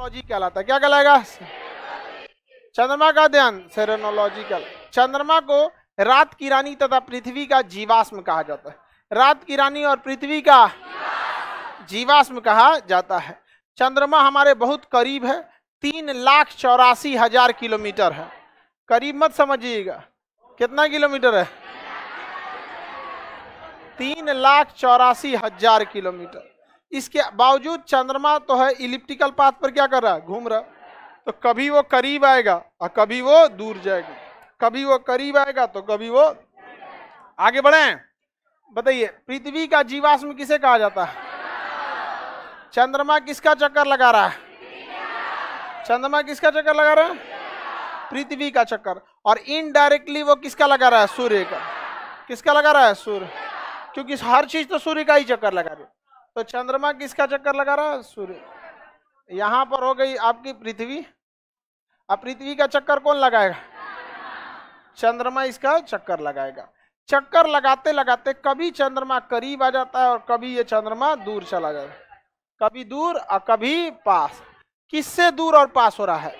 सेरेनोलॉजी कहलाता है क्या कहलाएगा चंद्रमा का अध्ययन सेरेनोलॉजिकल चंद्रमा को रात की रानी तथा पृथ्वी का जीवाश्म कहा जाता है रात की रानी और पृथ्वी का जीवाश्म कहा जाता है चंद्रमा हमारे बहुत करीब है तीन लाख चौरासी हजार किलोमीटर है करीब मत समझिएगा कितना किलोमीटर है तीन लाख चौरासी हजार किलोमीटर इसके बावजूद चंद्रमा तो है इलिप्टिकल पाथ पर क्या कर रहा है घूम रहा तो कभी वो करीब आएगा और कभी वो दूर जाएगा कभी वो करीब आएगा तो कभी वो आगे बढ़े बताइए पृथ्वी का जीवाश्म किसे कहा जाता है चंद्रमा किसका चक्कर लगा रहा है चंद्रमा किसका चक्कर लगा रहा है पृथ्वी का चक्कर और इनडायरेक्टली वो किसका लगा रहा है सूर्य का किसका लगा रहा है सूर्य क्योंकि हर चीज तो सूर्य का ही चक्कर लगा रही है तो चंद्रमा किसका चक्कर लगा रहा है सूर्य यहाँ पर हो गई आपकी पृथ्वी अब पृथ्वी का चक्कर कौन लगाएगा चंद्रमा इसका चक्कर लगाएगा चक्कर लगाते लगाते कभी चंद्रमा करीब आ जाता है और कभी ये चंद्रमा दूर चला जाता है कभी दूर और कभी पास किससे दूर और पास हो रहा है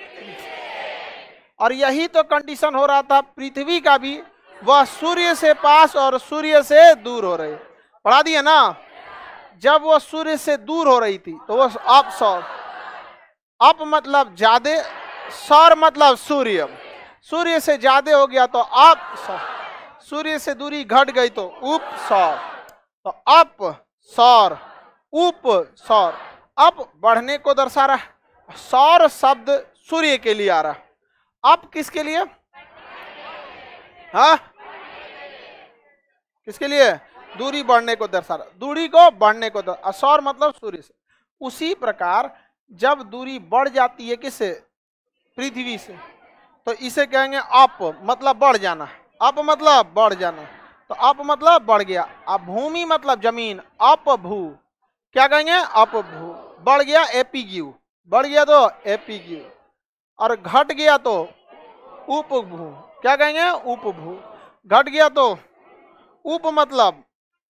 और यही तो कंडीशन हो रहा था पृथ्वी का भी वह सूर्य से पास और सूर्य से दूर हो रही पढ़ा दिए ना जब वो सूर्य से दूर हो रही थी तो वो अप सौर अप मतलब ज्यादा सौर मतलब सूर्य सूर्य से ज्यादा हो गया तो अप सौर सूर्य से दूरी घट गई तो उप सौर तो अप सौर उप सौर अप बढ़ने को दर्शा रहा सौर शब्द सूर्य के लिए आ रहा अप किसके लिए हाँ किसके लिए दूरी बढ़ने को दर्शा रहा दूरी को बढ़ने को असौर मतलब सूर्य से उसी प्रकार जब दूरी बढ़ जाती है किससे पृथ्वी से तो इसे कहेंगे अप मतलब बढ़ जाना अप मतलब बढ़ जाना तो अप मतलब बढ़ गया अब भूमि मतलब जमीन अप भू क्या कहेंगे अप भू बढ़ गया एपी ग्यू बढ़ गया तो एपी ग्यू और घट गया तो उपभू क्या कहेंगे उपभू घट गया तो उप मतलब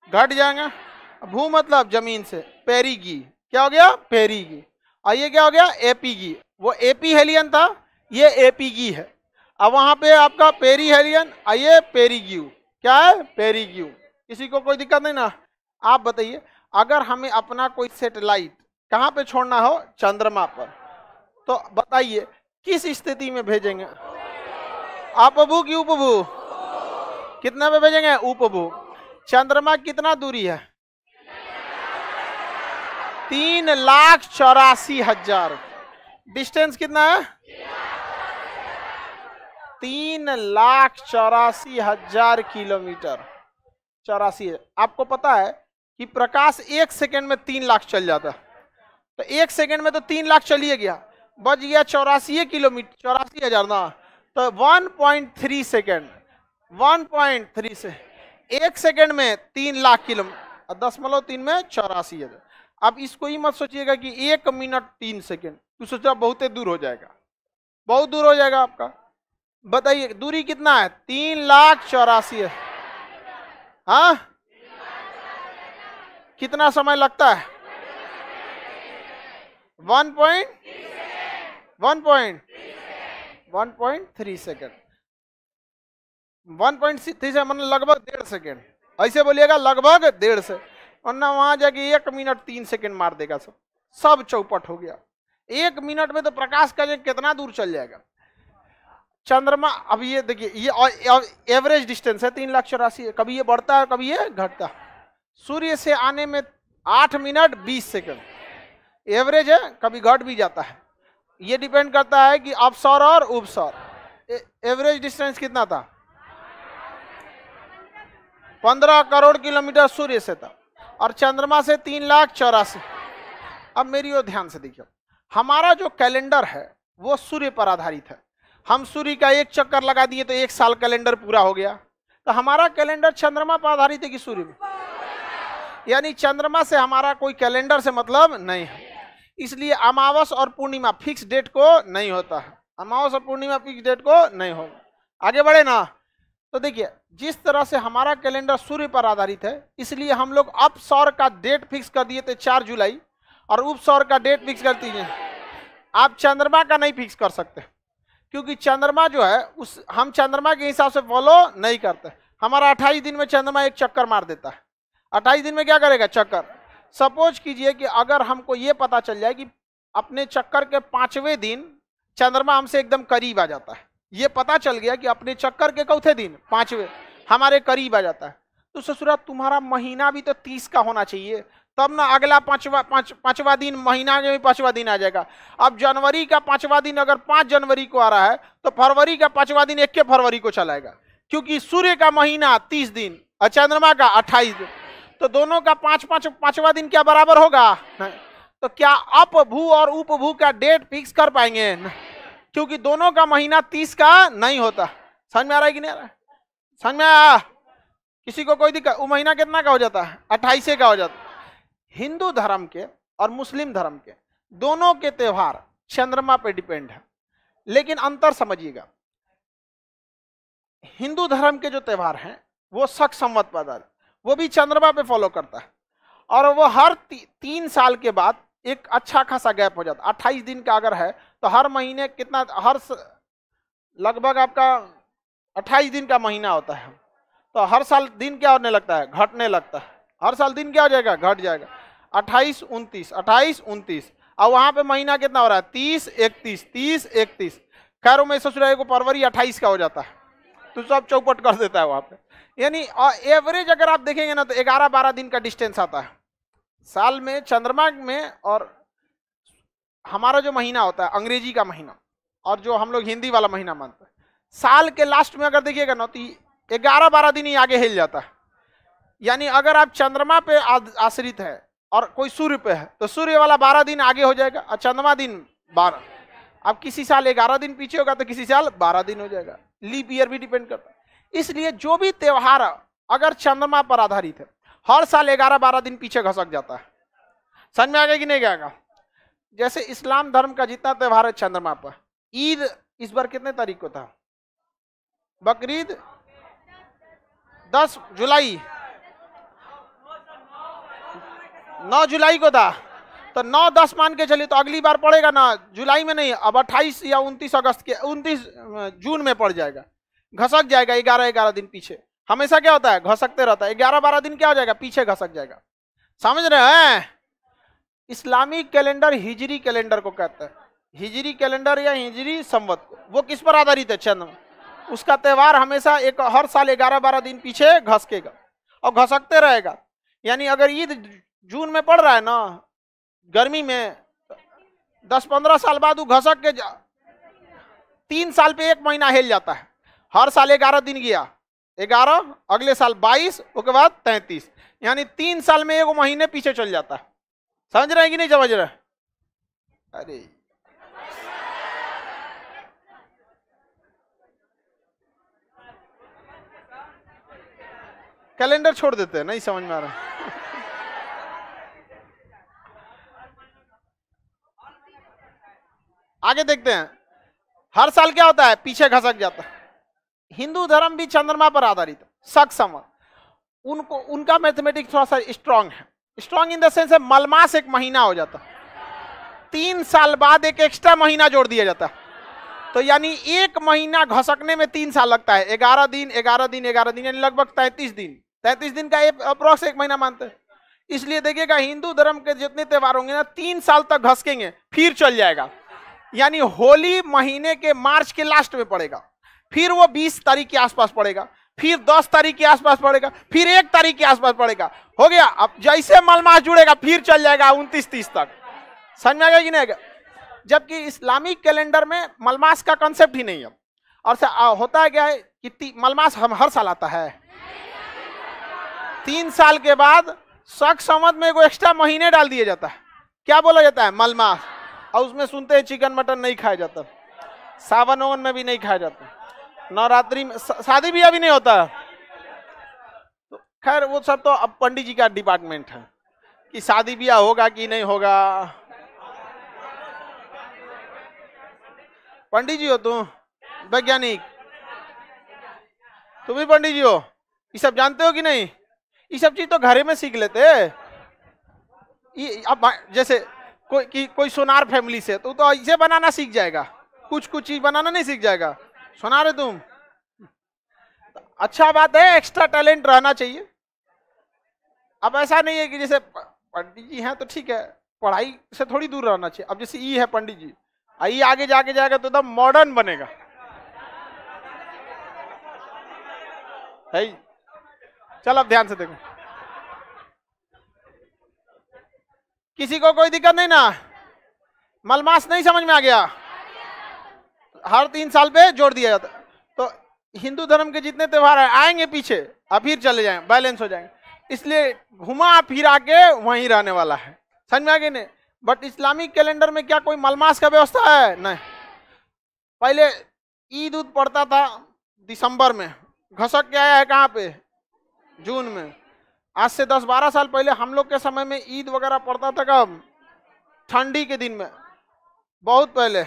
घट जाएंगे भू मतलब जमीन से पेरीगी क्या हो गया पेरीगी और ये क्या हो गया एपीगी वो एपी हेलियन था ये एपी की है अब वहां पे आपका पेरी हेलियन और ये पेरीग्यू क्या है पेरीग्यू किसी को कोई दिक्कत नहीं ना आप बताइए अगर हमें अपना कोई सेटेलाइट कहाँ पे छोड़ना हो चंद्रमा पर तो बताइए किस स्थिति में भेजेंगे अपभू की उपभू कितने पे भेजेंगे उपभू चंद्रमा कितना दूरी है तीन लाख चौरासी हजार डिस्टेंस कितना है तीन लाख चौरासी हजार किलोमीटर चौरासी आपको पता है कि प्रकाश एक सेकंड में तीन लाख चल जाता तो एक सेकंड में तो तीन लाख चलिए गया बच गया चौरासी किलोमीटर चौरासी हजार ना तो 1.3 सेकंड 1.3 से एक सेकंड में तीन लाख किलोमीटर दशमलव तीन में चौरासी हजार अब इसको ही मत सोचिएगा कि एक मिनट तीन सेकंड तो सोचा बहुत दूर हो जाएगा बहुत दूर हो जाएगा आपका बताइए दूरी कितना है तीन लाख चौरासी है हाँ कितना समय लगता है one point one point one point three second one point six से मतलब लगभग डेढ़ सेकेंड ऐसे बोलिएगा लगभग डेढ़ से वरना वहां जाके एक मिनट तीन सेकेंड मार देगा सब सब चौपट हो गया एक मिनट में तो प्रकाश का कितना दूर चल जाएगा चंद्रमा अब ये देखिए ये एवरेज डिस्टेंस है तीन लाख चौरासी कभी ये बढ़ता है कभी ये घटता सूर्य से आने में आठ मिनट बीस सेकेंड एवरेज है कभी घट भी जाता है ये डिपेंड करता है कि अपसौर और उपसौर एवरेज डिस्टेंस कितना था पंद्रह करोड़ किलोमीटर सूर्य से था और चंद्रमा से तीन लाख चौरासी अब मेरी ओर ध्यान से देखिए हमारा जो कैलेंडर है वो सूर्य पर आधारित है हम सूर्य का एक चक्कर लगा दिए तो एक साल कैलेंडर पूरा हो गया तो हमारा कैलेंडर चंद्रमा पर आधारित है कि सूर्य पर यानी चंद्रमा से हमारा कोई कैलेंडर से मतलब नहीं है इसलिए अमावस और पूर्णिमा फिक्स डेट को नहीं होता है अमावस और पूर्णिमा फिक्स डेट को नहीं होगा आगे बढ़े ना तो देखिए जिस तरह से हमारा कैलेंडर सूर्य पर आधारित है इसलिए हम लोग अप सौर का डेट फिक्स कर दिए थे चार जुलाई और उप सौर का डेट फिक्स कर दीजिए आप चंद्रमा का नहीं फिक्स कर सकते क्योंकि चंद्रमा जो है उस हम चंद्रमा के हिसाब से फॉलो नहीं करते हमारा अट्ठाईस दिन में चंद्रमा एक चक्कर मार देता है अट्ठाईस दिन में क्या करेगा चक्कर सपोज कीजिए कि अगर हमको ये पता चल जाए कि अपने चक्कर के पाँचवें दिन चंद्रमा हमसे एकदम करीब आ जाता है ये पता चल गया कि अपने चक्कर के कौथे दिन पांचवे हमारे करीब आ जाता है तो ससुराल तुम्हारा महीना भी तो तीस का होना चाहिए तब ना अगला पांचवा पांच पांचवा दिन महीना में पांचवा दिन आ जाएगा अब जनवरी का पांचवा दिन अगर पांच जनवरी को आ रहा है तो फरवरी का पांचवा दिन इक्के फरवरी को चलाएगा क्योंकि सूर्य का महीना तीस दिन और चंद्रमा का अट्ठाईस दिन तो दोनों का पांच पांच पांचवा दिन क्या बराबर होगा तो क्या अप भू और उपभू का डेट फिक्स कर पाएंगे क्योंकि दोनों का महीना तीस का नहीं होता समझ में आ रहा है कि नहीं आ रहा समझ में आया किसी को कोई दिक्कत वो महीना कितना का हो जाता है अट्ठाईसे का हो जाता है हिंदू धर्म के और मुस्लिम धर्म के दोनों के त्यौहार चंद्रमा पे डिपेंड है लेकिन अंतर समझिएगा हिंदू धर्म के जो त्यौहार हैं वो सख संवत पर वो भी चंद्रमा पे फॉलो करता है और वो हर ती, तीन साल के बाद एक अच्छा खासा गैप हो जाता है अट्ठाईस दिन का अगर है तो हर महीने कितना हर लगभग आपका अट्ठाईस दिन का महीना होता है तो हर साल दिन क्या होने लगता है घटने लगता है हर साल दिन क्या हो जाएगा घट जाएगा अट्ठाईस उनतीस अट्ठाईस उनतीस और वहाँ पे महीना कितना हो रहा है तीस इकतीस तीस इकतीस खैर मैं सोच रहा है फरवरी अट्ठाईस का हो जाता है तो सब चौपट कर देता है वहाँ पे यानी एवरेज अगर आप देखेंगे ना तो ग्यारह बारह दिन का डिस्टेंस आता है साल में चंद्रमा में और हमारा जो महीना होता है अंग्रेजी का महीना और जो हम लोग हिंदी वाला महीना मानते हैं साल के लास्ट में अगर देखिएगा ना तो ग्यारह बारह दिन ही आगे हिल जाता है यानी अगर आप चंद्रमा पे आश्रित है और कोई सूर्य पे है तो सूर्य वाला बारह दिन आगे हो जाएगा और चंद्रमा दिन बारह अब किसी साल ग्यारह दिन पीछे होगा तो किसी साल बारह दिन हो जाएगा लीप ईयर भी डिपेंड करता है इसलिए जो भी त्यौहार अगर चंद्रमा पर आधारित है हर साल ग्यारह बारह दिन पीछे घसक जाता है समझ में आ गया कि नहीं आएगा जैसे इस्लाम धर्म का जितना त्यौहार है चंद्रमा पर ईद इस बार कितने तारीख को था बकरीद 10 जुलाई 9 जुलाई को था तो 9 10 मान के चलिए तो अगली बार पड़ेगा ना जुलाई में नहीं अब 28 या 29 अगस्त के 29 जून में पड़ जाएगा घसक जाएगा ग्यारह ग्यारह दिन पीछे हमेशा क्या होता है घसकते रहता है ग्यारह बारह दिन क्या हो जाएगा पीछे घसक जाएगा समझ रहे हैं इस्लामिक कैलेंडर हिजरी कैलेंडर को कहते हैं हिजरी कैलेंडर या हिजरी संवत वो किस पर आधारित है चंद्र उसका त्यौहार हमेशा एक हर साल ग्यारह बारह दिन पीछे घसकेगा और घसकते रहेगा यानी अगर ईद जून में पड़ रहा है ना गर्मी में दस पंद्रह साल बाद वो घसक के जा तीन साल पे एक महीना हेल जाता है हर साल ग्यारह दिन गया ग्यारह अगले साल बाईस उसके बाद तैंतीस यानी तीन साल में एक महीने पीछे चल जाता है समझ रहे हैं कि नहीं समझ रहे अरे कैलेंडर छोड़ देते हैं नहीं समझ में आ रहा आगे देखते हैं हर साल क्या होता है पीछे घसक जाता है हिंदू धर्म भी चंद्रमा पर आधारित सक समर उनको उनका मैथमेटिक्स थोड़ा सा स्ट्रांग है स्ट्रांग इन द सेंस है मलमास एक महीना हो जाता तीन साल बाद एक एक्स्ट्रा महीना जोड़ दिया जाता तो यानी एक महीना घसकने में तीन साल लगता है ग्यारह दिन ग्यारह दिन ग्यारह दिन यानी लगभग तैंतीस दिन तैंतीस दिन का अप्रोक्स एक महीना मानते हैं इसलिए देखिएगा हिंदू धर्म के जितने त्यौहार होंगे ना तीन साल तक घसकेंगे फिर चल जाएगा यानी होली महीने के मार्च के लास्ट में पड़ेगा फिर वो बीस तारीख के आसपास पड़ेगा फिर दस तारीख के आसपास पड़ेगा फिर एक तारीख के आसपास पड़ेगा हो गया अब जैसे मलमास जुड़ेगा फिर चल जाएगा उनतीस तीस तक समझ में आएगा कि नहीं जबकि इस्लामिक कैलेंडर में मलमास का कंसेप्ट ही नहीं है और होता है क्या है कि मलमास हम हर साल आता है तीन साल के बाद शक समझ में एगो एक्स्ट्रा महीने डाल दिया जाता है क्या बोला जाता है मलमास और उसमें सुनते हैं चिकन मटन नहीं खाया जाता सावन ओवन में भी नहीं खाया जाता नवरात्रि में शादी भी अभी नहीं होता तो खैर वो सब तो अब पंडित जी का डिपार्टमेंट है कि शादी ब्याह होगा कि नहीं होगा पंडित जी हो तुम वैज्ञानिक तुम भी पंडित जी हो ये सब जानते हो कि नहीं ये सब चीज तो घरे में सीख लेते ये अब जैसे कोई कोई सोनार फैमिली से तो तो इसे बनाना सीख जाएगा कुछ कुछ चीज बनाना नहीं सीख जाएगा सुना रहे तुम अच्छा बात है एक्स्ट्रा टैलेंट रहना चाहिए अब ऐसा नहीं है कि जैसे पंडित जी हैं तो ठीक है पढ़ाई से थोड़ी दूर रहना चाहिए अब जैसे ई है पंडित जी ई आगे जाके जाएगा तो एकदम मॉडर्न बनेगा है चल अब ध्यान से देखो किसी को कोई दिक्कत नहीं ना मलमास नहीं समझ में आ गया हर तीन साल पे जोड़ दिया जाता तो हिंदू धर्म के जितने त्यौहार है आएंगे पीछे अब फिर चले जाएंगे बैलेंस हो जाएंगे इसलिए घुमा फिर आके वहीं रहने वाला है समझ में आगे नहीं बट इस्लामिक कैलेंडर में क्या कोई मलमास का व्यवस्था है नहीं पहले ईद उद पड़ता था दिसंबर में घसक के आया है कहाँ पे जून में आज से 10-12 साल पहले हम लोग के समय में ईद वगैरह पड़ता था कब ठंडी के दिन में बहुत पहले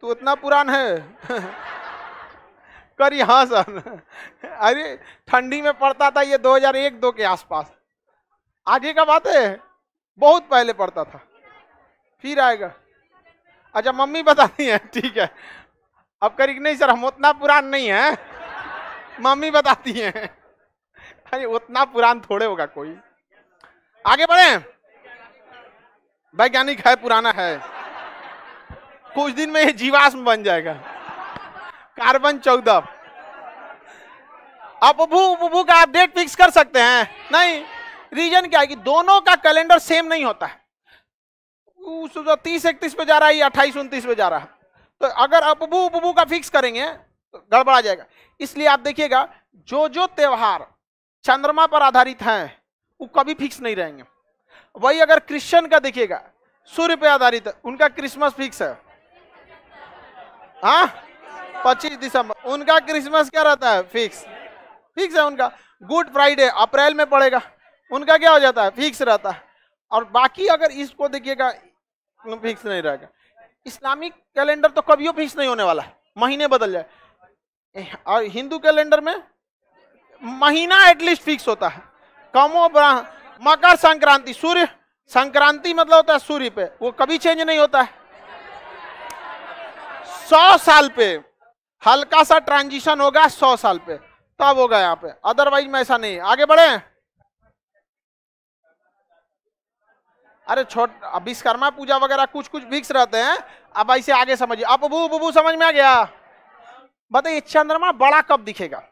तू उतना पुरान है करी हाँ सर अरे ठंडी में पड़ता था ये 2001 दो के आसपास आगे का बात है बहुत पहले पड़ता था फिर आएगा अच्छा मम्मी बताती है ठीक है अब करी नहीं सर हम उतना पुरान नहीं है मम्मी बताती है अरे उतना पुरान थोड़े होगा कोई आगे बढ़े वैज्ञानिक है पुराना है कुछ दिन में ये जीवाश्म बन जाएगा कार्बन चौदह आप उपभू उपभू का आप डेट फिक्स कर सकते हैं नहीं रीजन क्या है कि दोनों का कैलेंडर सेम नहीं होता है तीस इकतीस पे जा रहा है अट्ठाईस उनतीस पे जा रहा है तो अगर अपबू उपभू का फिक्स करेंगे तो गड़बड़ा जाएगा इसलिए आप देखिएगा जो जो त्यौहार चंद्रमा पर आधारित हैं वो कभी फिक्स नहीं रहेंगे वही अगर क्रिश्चियन का देखिएगा सूर्य पे आधारित उनका क्रिसमस फिक्स है हाँ पच्चीस दिसंबर उनका क्रिसमस क्या रहता है फिक्स फिक्स है उनका गुड फ्राइडे अप्रैल में पड़ेगा उनका क्या हो जाता है फिक्स रहता है और बाकी अगर इसको देखिएगा फिक्स नहीं रहेगा इस्लामिक कैलेंडर तो कभी फिक्स नहीं होने वाला है महीने बदल जाए और हिंदू कैलेंडर में महीना एटलीस्ट फिक्स होता है कमो मकर संक्रांति सूर्य संक्रांति मतलब होता है सूर्य पे वो कभी चेंज नहीं होता है सौ साल पे हल्का सा ट्रांजिशन होगा सौ साल पे तब होगा यहाँ पे अदरवाइज में ऐसा नहीं आगे बढ़े अरे छोट विश्वकर्मा पूजा वगैरह कुछ कुछ भिक्स रहते हैं अब ऐसे आगे समझिए अब बबू बबू समझ में आ गया बताइए चंद्रमा बड़ा कब दिखेगा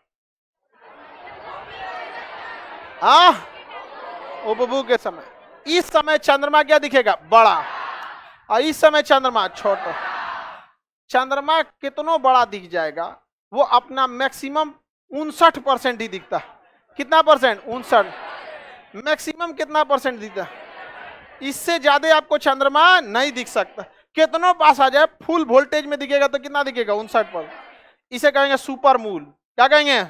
उपभू हाँ? के समय इस समय चंद्रमा क्या दिखेगा बड़ा और इस समय चंद्रमा छोटा चंद्रमा कितनों बड़ा दिख जाएगा वो अपना मैक्सिमम उनसठ परसेंट ही दिखता कितना परसेंट उनसठ मैक्सिमम कितना परसेंट दिखता इससे ज्यादा आपको चंद्रमा नहीं दिख सकता कितनों पास आ जाए फुल वोल्टेज में दिखेगा तो कितना दिखेगा उनसठ पर इसे कहेंगे सुपर मूल क्या कहेंगे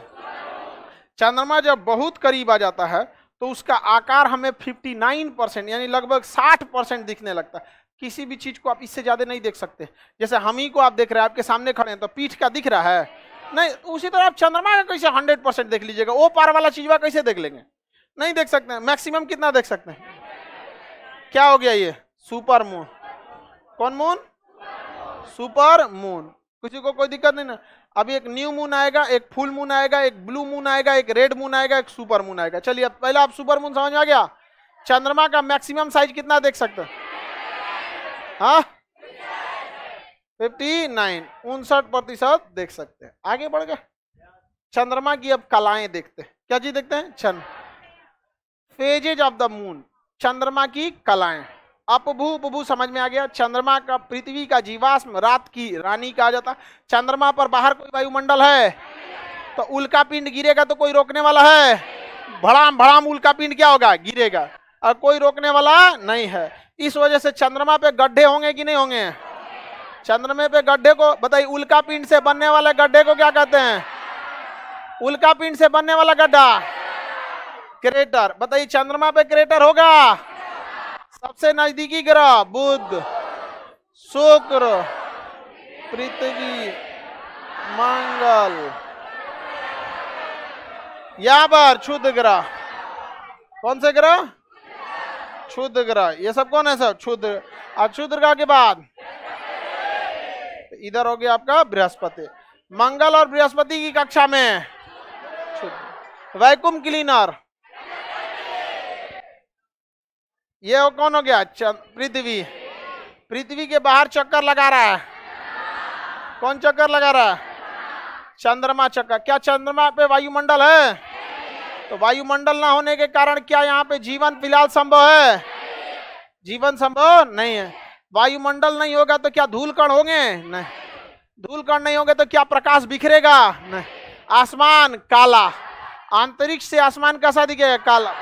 चंद्रमा जब बहुत करीब आ जाता है तो उसका आकार हमें 59 परसेंट यानी लगभग 60 परसेंट दिखने लगता है किसी भी चीज को आप इससे ज्यादा नहीं देख सकते जैसे हम ही को आप देख रहे हैं आपके सामने खड़े हैं तो पीठ का दिख रहा है नहीं उसी तरह आप चंद्रमा का कैसे हंड्रेड परसेंट देख लीजिएगा वो पार वाला चीज वा कैसे देख लेंगे नहीं देख सकते मैक्सिमम कितना देख सकते हैं क्या हो गया ये सुपर मून कौन मून सुपर मून किसी को कोई दिक्कत नहीं ना अभी एक न्यू मून आएगा एक फुल मून आएगा एक ब्लू मून आएगा एक रेड मून आएगा एक सुपर मून आएगा चलिए पहले आप सुपर मून समझ में आ गया चंद्रमा का मैक्सिमम साइज कितना देख सकते हैं फिफ्टी हाँ? नाइन उनसठ प्रतिशत देख सकते हैं आगे बढ़ गए चंद्रमा की अब कलाएं देखते हैं क्या चीज देखते हैं चंद फेजेज ऑफ द मून चंद्रमा की कलाएं अपभू उपभू समझ में आ गया चंद्रमा का पृथ्वी का जीवाश्म रात की रानी कहा जाता चंद्रमा पर बाहर कोई वायुमंडल है तो उल्का पिंड गिरेगा तो कोई रोकने वाला है भड़ाम भड़ाम उल्का पिंड क्या होगा गिरेगा और कोई रोकने वाला नहीं है इस वजह से चंद्रमा पे गड्ढे होंगे कि नहीं होंगे चंद्रमा पे गड्ढे को बताइए उल्का पिंड से बनने वाले गड्ढे को क्या कहते हैं उल्का पिंड से बनने वाला गड्ढा क्रेटर बताइए चंद्रमा पे क्रेटर होगा सबसे नजदीकी ग्रह बुध शुक्र पृथ्वी मंगल यहां पर क्षुद्र ग्रह कौन से ग्रह क्षुद्र ग्रह ये सब कौन है सब क्षुद्र और क्षुद्र ग्रह के बाद इधर हो गया आपका बृहस्पति मंगल और बृहस्पति की कक्षा में वैकुम क्लीनर ये हो कौन हो गया पृथ्वी पृथ्वी के बाहर चक्कर लगा रहा है कौन चक्कर लगा रहा है चंद्रमा चक्कर क्या चंद्रमा पे वायुमंडल है तो वायुमंडल ना होने के कारण क्या यहाँ पे जीवन फिलहाल संभव है जीवन संभव नहीं है वायुमंडल नहीं होगा तो क्या धूल कण होंगे नहीं धूल कण नहीं होंगे तो क्या प्रकाश बिखरेगा नहीं आसमान काला अंतरिक्ष से आसमान कैसा दिखेगा काला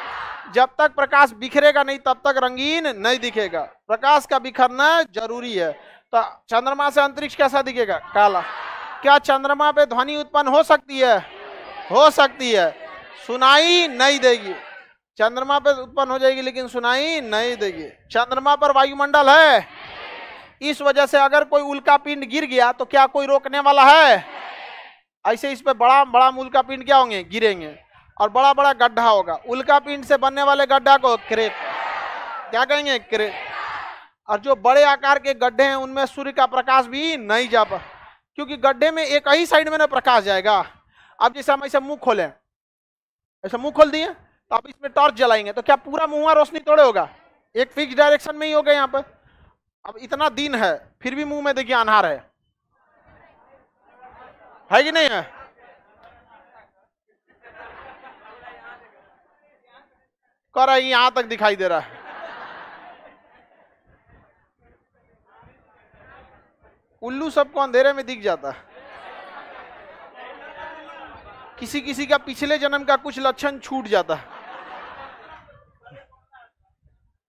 जब तक प्रकाश बिखरेगा नहीं तब तक रंगीन नहीं दिखेगा प्रकाश का बिखरना जरूरी है तो चंद्रमा से अंतरिक्ष कैसा दिखेगा काला क्या चंद्रमा पे ध्वनि उत्पन्न हो सकती है हो सकती है सुनाई नहीं देगी चंद्रमा पर उत्पन्न हो जाएगी लेकिन सुनाई नहीं देगी चंद्रमा पर वायुमंडल है इस वजह से अगर कोई उल्का पिंड गिर गया तो क्या कोई रोकने वाला है ऐसे इस पर बड़ा बड़ा उल्का पिंड क्या होंगे गिरेंगे और बड़ा बड़ा गड्ढा होगा उल्का पिंड से बनने वाले गड्ढा को क्रेट क्या कहेंगे क्रेट और जो बड़े आकार के गड्ढे हैं उनमें सूर्य का प्रकाश भी नहीं जा पा क्योंकि गड्ढे में एक ही साइड में ना प्रकाश जाएगा अब जैसे हम ऐसे मुंह खोलें ऐसा मुंह खोल दिए तो आप इसमें टॉर्च जलाएंगे तो क्या पूरा मुंह रोशनी थोड़े होगा एक फिक्स डायरेक्शन में ही होगा यहाँ पर अब इतना दिन है फिर भी मुंह में देखिए अनहार है है कि नहीं है कह रहा है यहां तक दिखाई दे रहा है उल्लू सबको अंधेरे में दिख जाता है किसी किसी का पिछले जन्म का कुछ लक्षण छूट जाता है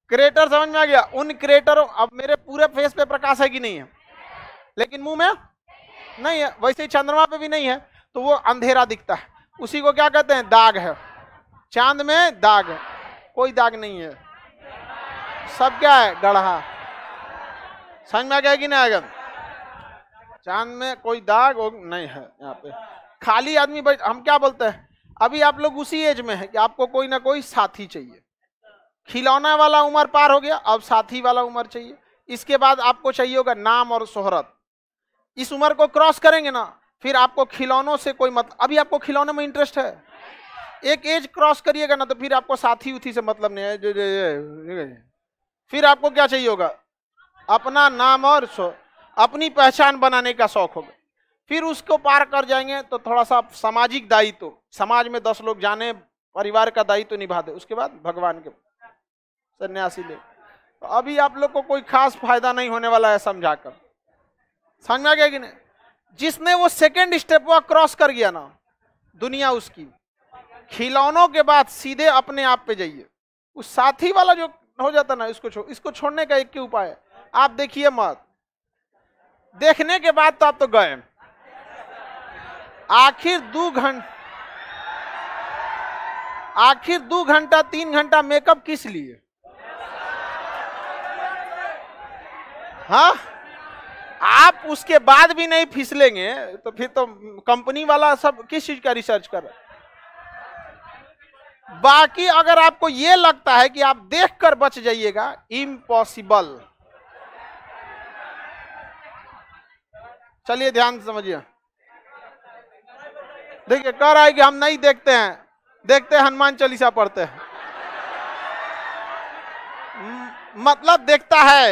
क्रेटर समझ में आ गया उन क्रेटरों अब मेरे पूरे फेस पे प्रकाश है कि नहीं है लेकिन मुंह में नहीं है वैसे ही चंद्रमा पे भी नहीं है तो वो अंधेरा दिखता है उसी को क्या कहते हैं दाग है चांद में दाग है कोई दाग नहीं है सब क्या है गढ़ा समझ में आ गया कि नहीं आएगा चांद में कोई दाग नहीं है यहाँ पे खाली आदमी हम क्या बोलते हैं अभी आप लोग उसी एज में है कि आपको कोई ना कोई साथी चाहिए खिलौना वाला उम्र पार हो गया अब साथी वाला उम्र चाहिए इसके बाद आपको चाहिए होगा नाम और शोहरत इस उम्र को क्रॉस करेंगे ना फिर आपको खिलौनों से कोई मतलब अभी आपको खिलौने में इंटरेस्ट है एक एज क्रॉस करिएगा ना तो फिर आपको साथी उथी से मतलब नहीं है जो जो जो फिर आपको क्या चाहिए होगा अपना नाम और अपनी पहचान बनाने का शौक होगा फिर उसको पार कर जाएंगे तो थोड़ा सा सामाजिक दायित्व समाज में दस लोग जाने परिवार का दायित्व निभा दे उसके बाद भगवान के सन्यासी ले तो अभी आप लोग को कोई खास फायदा नहीं होने वाला है समझा कर समझा गया कि नहीं जिसने वो सेकेंड स्टेप हुआ क्रॉस कर गया ना दुनिया उसकी खिलौनों के बाद सीधे अपने आप पे जाइए उस साथी वाला जो हो जाता ना इसको छो, इसको छोड़ने का एक ही उपाय है आप देखिए मत देखने के बाद तो आप तो गए आखिर दो घंटा आखिर दो घंटा तीन घंटा मेकअप किस लिए हाँ आप उसके बाद भी नहीं फिसलेंगे तो फिर तो कंपनी वाला सब किस चीज का रिसर्च कर रहा बाकी अगर आपको यह लगता है कि आप देखकर बच जाइएगा इम्पॉसिबल चलिए ध्यान समझिए देखिए कह रहा है कि हम नहीं देखते हैं देखते हैं हनुमान चालीसा पढ़ते हैं मतलब देखता है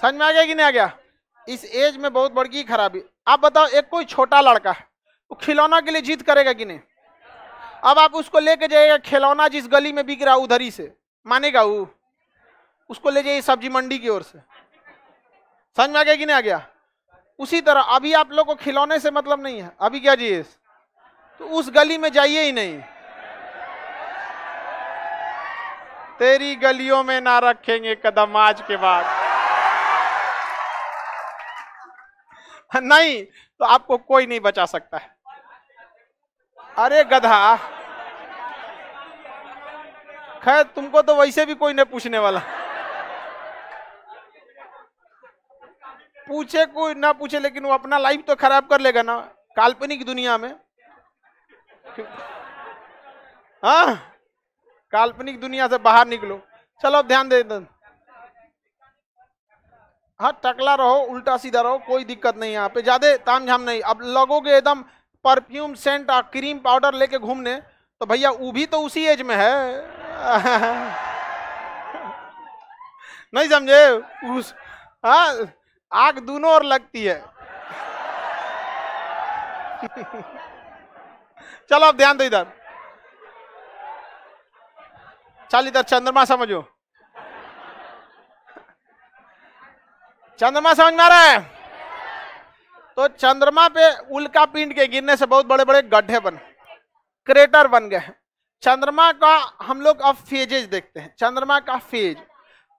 समझ में आ गया कि नहीं आ गया इस एज में बहुत बड़ी खराबी आप बताओ एक कोई छोटा लड़का है वो खिलौना के लिए जीत करेगा कि नहीं अब आप उसको लेके जाइएगा खिलौना जिस गली में बिक रहा उधर ही से मानेगा वो उसको ले जाइए सब्जी मंडी की ओर से समझ में आ गया कि नहीं आ गया उसी तरह अभी आप लोग को खिलौने से मतलब नहीं है अभी क्या जी तो उस गली में जाइए ही नहीं तेरी गलियों में ना रखेंगे कदम आज के बाद नहीं तो आपको कोई नहीं बचा सकता है अरे गधा खैर तुमको तो वैसे भी कोई नहीं पूछने वाला पूछे कोई ना पूछे लेकिन वो अपना लाइफ तो खराब कर लेगा ना काल्पनिक दुनिया में आ? हाँ, काल्पनिक दुनिया से बाहर निकलो चलो अब ध्यान दे हाँ टकला रहो उल्टा सीधा रहो कोई दिक्कत नहीं यहाँ पे ज्यादा ताम झाम नहीं अब लगोगे एकदम परफ्यूम सेंट और क्रीम पाउडर लेके घूमने तो भैया वो भी तो उसी एज में है नहीं समझे उस हाँ आग दोनों और लगती है चलो अब ध्यान दो इधर चल इधर चंद्रमा समझो चंद्रमा समझ में आ रहा है तो चंद्रमा पे उल्का पिंड के गिरने से बहुत बड़े बड़े गड्ढे बने क्रेटर बन गए चंद्रमा का हम लोग अब फेजेज देखते हैं चंद्रमा का फेज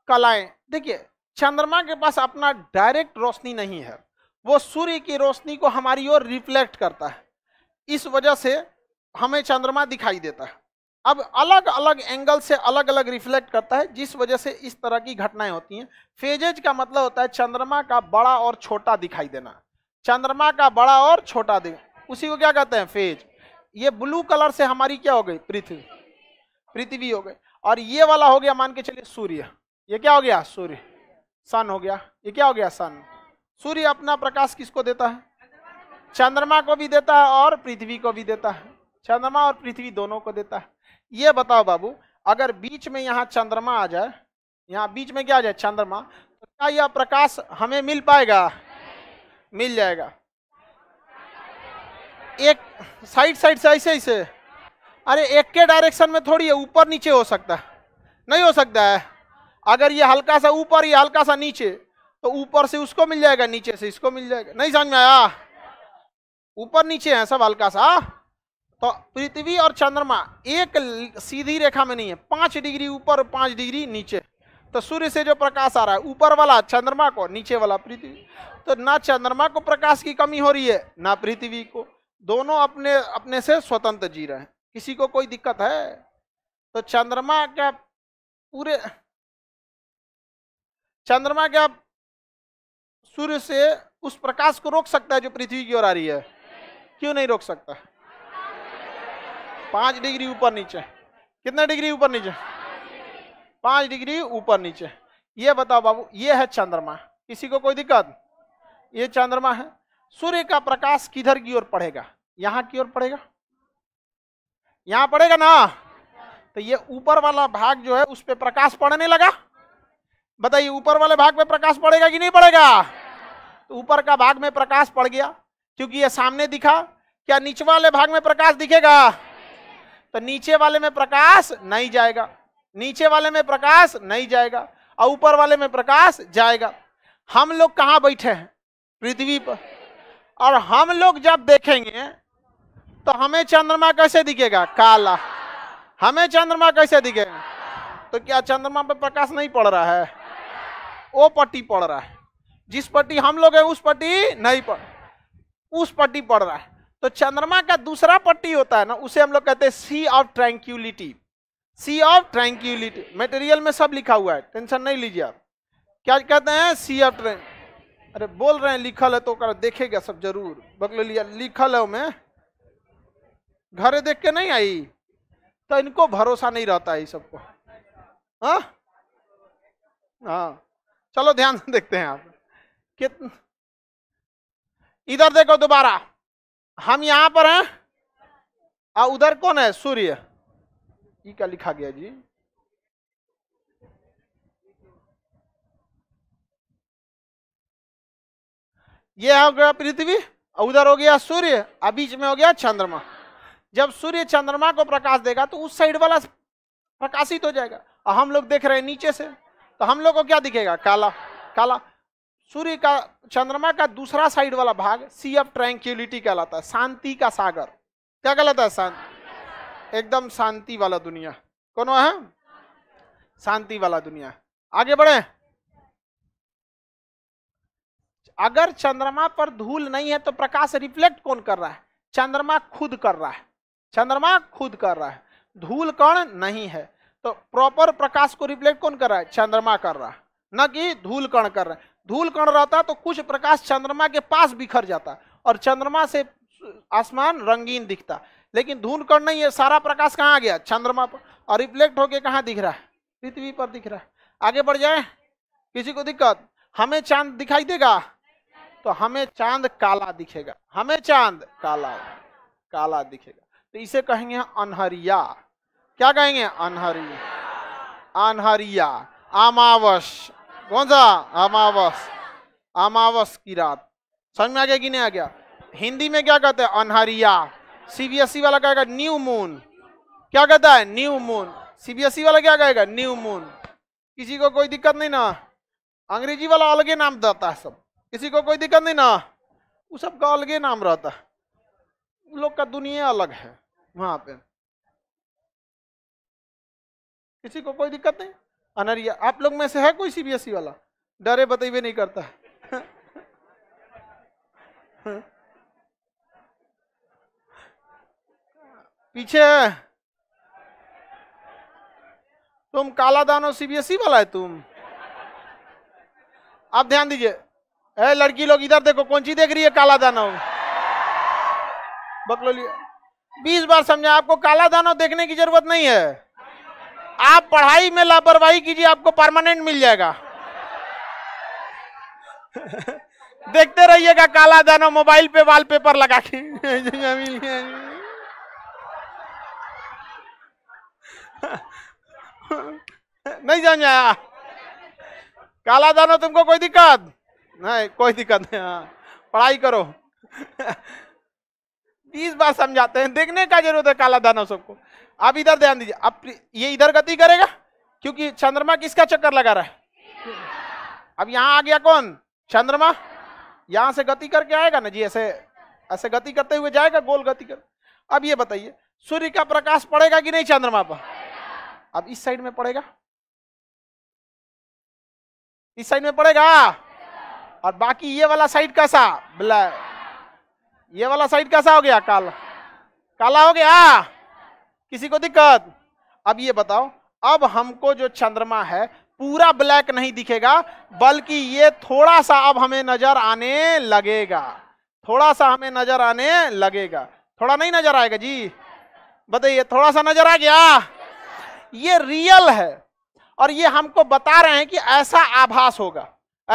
कलाएं देखिए चंद्रमा के पास अपना डायरेक्ट रोशनी नहीं है वो सूर्य की रोशनी को हमारी ओर रिफ्लेक्ट करता है इस वजह से हमें चंद्रमा दिखाई देता है अब अलग अलग एंगल से अलग अलग रिफ्लेक्ट करता है जिस वजह से इस तरह की घटनाएं होती हैं फेजेज का मतलब होता है चंद्रमा का बड़ा और छोटा दिखाई देना चंद्रमा का बड़ा और छोटा दिख उसी को क्या कहते हैं फेज ये ब्लू कलर से हमारी क्या हो गई पृथ्वी पृथ्वी हो गई और ये वाला हो गया मान के चलिए सूर्य ये क्या हो गया सूर्य सन हो गया ये क्या हो गया सन सूर्य अपना प्रकाश किसको देता है चंद्रमा को भी देता है और पृथ्वी को भी देता है चंद्रमा और पृथ्वी दोनों को देता है ये बताओ बाबू अगर बीच में यहाँ चंद्रमा आ जाए यहाँ बीच में क्या आ जाए चंद्रमा तो क्या यह प्रकाश हमें मिल पाएगा मिल जाएगा एक साइड साइड से ऐसे ऐसे अरे एक के डायरेक्शन में थोड़ी है ऊपर नीचे हो सकता है नहीं हो सकता है अगर ये हल्का सा ऊपर ये हल्का सा नीचे तो ऊपर से उसको मिल जाएगा नीचे से इसको मिल जाएगा नहीं समझ में आया ऊपर नीचे है सब हल्का सा तो पृथ्वी और चंद्रमा एक सीधी रेखा में नहीं है पांच डिग्री ऊपर पांच डिग्री नीचे तो सूर्य से जो प्रकाश आ रहा है ऊपर वाला चंद्रमा को नीचे वाला पृथ्वी तो ना चंद्रमा को प्रकाश की कमी हो रही है ना पृथ्वी को दोनों अपने अपने से स्वतंत्र जी रहे हैं किसी को कोई दिक्कत है तो चंद्रमा का पूरे चंद्रमा क्या सूर्य से उस प्रकाश को रोक सकता है जो पृथ्वी की ओर आ रही है क्यों नहीं रोक सकता पांच डिग्री ऊपर नीचे कितने डिग्री ऊपर नीचे पांच डिग्री ऊपर नीचे ये बताओ बाबू ये है चंद्रमा किसी को कोई दिक्कत ये चंद्रमा है सूर्य का प्रकाश किधर की ओर पड़ेगा यहां की ओर पड़ेगा यहां पड़ेगा ना तो ये ऊपर वाला भाग जो है उस पर प्रकाश पड़ने लगा बताइए ऊपर वाले भाग में प्रकाश पड़ेगा कि नहीं पड़ेगा तो ऊपर का भाग में प्रकाश पड़ गया क्योंकि यह सामने दिखा क्या नीचे वाले भाग में प्रकाश दिखेगा तो नीचे वाले में प्रकाश नहीं जाएगा नीचे वाले में प्रकाश नहीं जाएगा और ऊपर वाले में प्रकाश जाएगा हम लोग कहाँ बैठे हैं पृथ्वी पर और हम लोग जब देखेंगे तो हमें चंद्रमा कैसे दिखेगा काला हमें चंद्रमा कैसे दिखेगा तो क्या चंद्रमा पर प्रकाश नहीं पड़ रहा है वो पट्टी पड़ रहा है जिस पट्टी हम लोग हैं उस पट्टी नहीं पड़ उस पट्टी पड़ रहा है तो चंद्रमा का दूसरा पट्टी होता है ना उसे हम लोग कहते हैं Sea of Tranquility Sea of Tranquility material में सब लिखा हुआ है टेंशन नहीं लीजिए आप क्या कहते हैं सी ऑफ ट्रैंक अरे बोल रहे हैं लिखल है तो कर देखेगा सब जरूर बगल लिया लिखल है उसमें घरे देख के नहीं आई तो इनको भरोसा नहीं रहता है सबको हाँ हाँ चलो ध्यान से देखते हैं आप कितना इधर देखो दोबारा हम यहां पर हैं और उधर कौन है सूर्य ये क्या लिखा गया जी ये हो गया पृथ्वी और उधर हो गया सूर्य और बीच में हो गया चंद्रमा जब सूर्य चंद्रमा को प्रकाश देगा तो उस साइड वाला प्रकाशित हो जाएगा और हम लोग देख रहे हैं नीचे से तो हम लोग को क्या दिखेगा काला काला सूर्य का चंद्रमा का दूसरा साइड वाला भाग सी ऑफ ट्रैंक्यूलिटी कहलाता है शांति का सागर क्या कहलाता है शांति एकदम शांति वाला दुनिया कौन है शांति वाला दुनिया आगे बढ़े अगर चंद्रमा पर धूल नहीं है तो प्रकाश रिफ्लेक्ट कौन कर रहा है चंद्रमा खुद कर रहा है चंद्रमा खुद कर रहा है धूल कौन नहीं है तो प्रॉपर प्रकाश को रिफ्लेक्ट कौन कर रहा है चंद्रमा कर रहा है न कि धूल कण कर रहा है धूल कण रहता तो कुछ प्रकाश चंद्रमा के पास बिखर जाता और चंद्रमा से आसमान रंगीन दिखता लेकिन धूल कण नहीं है सारा प्रकाश कहाँ गया चंद्रमा पर और रिफ्लेक्ट होके कहाँ दिख रहा है पृथ्वी पर दिख रहा है आगे बढ़ जाए किसी को दिक्कत हमें चांद दिखाई देगा तो हमें चांद काला दिखेगा हमें चांद काला काला दिखेगा तो इसे कहेंगे अनहरिया क्या कहेंगे अनहरी अनहरिया अमावस कौन सा अमावस अमावस की रात समझ में आ गया कि नहीं आ गया हिंदी में क्या कहते हैं अनहरिया सीबीएसई e वाला कहेगा न्यू मून क्या कहता है न्यू मून सीबीएसई e वाला क्या कहेगा न्यू मून किसी को कोई दिक्कत नहीं ना अंग्रेजी वाला अलगे नाम देता है सब किसी को कोई दिक्कत नहीं ना वो सब का अलगे नाम रहता है लोग का दुनिया अलग है वहाँ पे किसी को कोई दिक्कत नहीं अनरिया आप लोग में से है कोई सीबीएसई e वाला डरे बतेवे नहीं करता है पीछे तुम काला दानो सीबीएसई e वाला है तुम आप ध्यान दीजिए ए लड़की लोग इधर देखो कौन सी देख रही है काला दानो बकलोली बीस बार समझा आपको काला दानो देखने की जरूरत नहीं है आप पढ़ाई में लापरवाही कीजिए आपको परमानेंट मिल जाएगा देखते रहिएगा काला दाना मोबाइल पे वॉलपेपर लगा के नहीं जान जाया काला दानो तुमको कोई दिक्कत नहीं कोई दिक्कत नहीं हाँ पढ़ाई करो बीस बार समझाते हैं देखने का जरूरत है काला दानो सबको आप इधर ध्यान दीजिए अब ये इधर गति करेगा क्योंकि चंद्रमा किसका चक्कर लगा रहा है अब यहाँ आ गया कौन चंद्रमा यहाँ से गति करके आएगा ना जी ऐसे ऐसे गति करते हुए जाएगा गोल गति कर अब ये बताइए सूर्य का प्रकाश पड़ेगा कि नहीं चंद्रमा पर अब इस साइड में पड़ेगा इस साइड में पड़ेगा और बाकी ये वाला साइड कैसा ब्लैक ये वाला साइड कैसा हो गया काला काला हो गया किसी को दिक्कत अब ये बताओ अब हमको जो चंद्रमा है पूरा ब्लैक नहीं दिखेगा बल्कि ये थोड़ा सा अब हमें नजर आने लगेगा थोड़ा सा हमें नजर आने लगेगा थोड़ा नहीं नजर आएगा जी बताइए थोड़ा सा नजर आ गया ये रियल है और ये हमको बता रहे हैं कि ऐसा आभास होगा